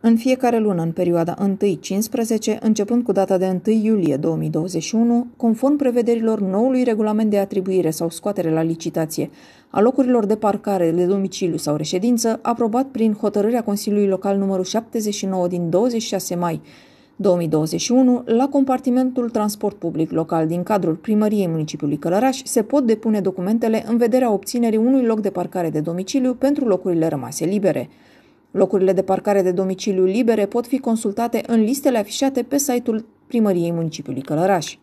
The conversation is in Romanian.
În fiecare lună, în perioada 1-15, începând cu data de 1 iulie 2021, conform prevederilor noului regulament de atribuire sau scoatere la licitație a locurilor de parcare de domiciliu sau reședință, aprobat prin hotărârea Consiliului Local numărul 79 din 26 mai 2021, la compartimentul transport public local din cadrul primăriei municipiului Călăraș se pot depune documentele în vederea obținerii unui loc de parcare de domiciliu pentru locurile rămase libere. Locurile de parcare de domiciliu libere pot fi consultate în listele afișate pe site-ul Primăriei Municipiului Călărași.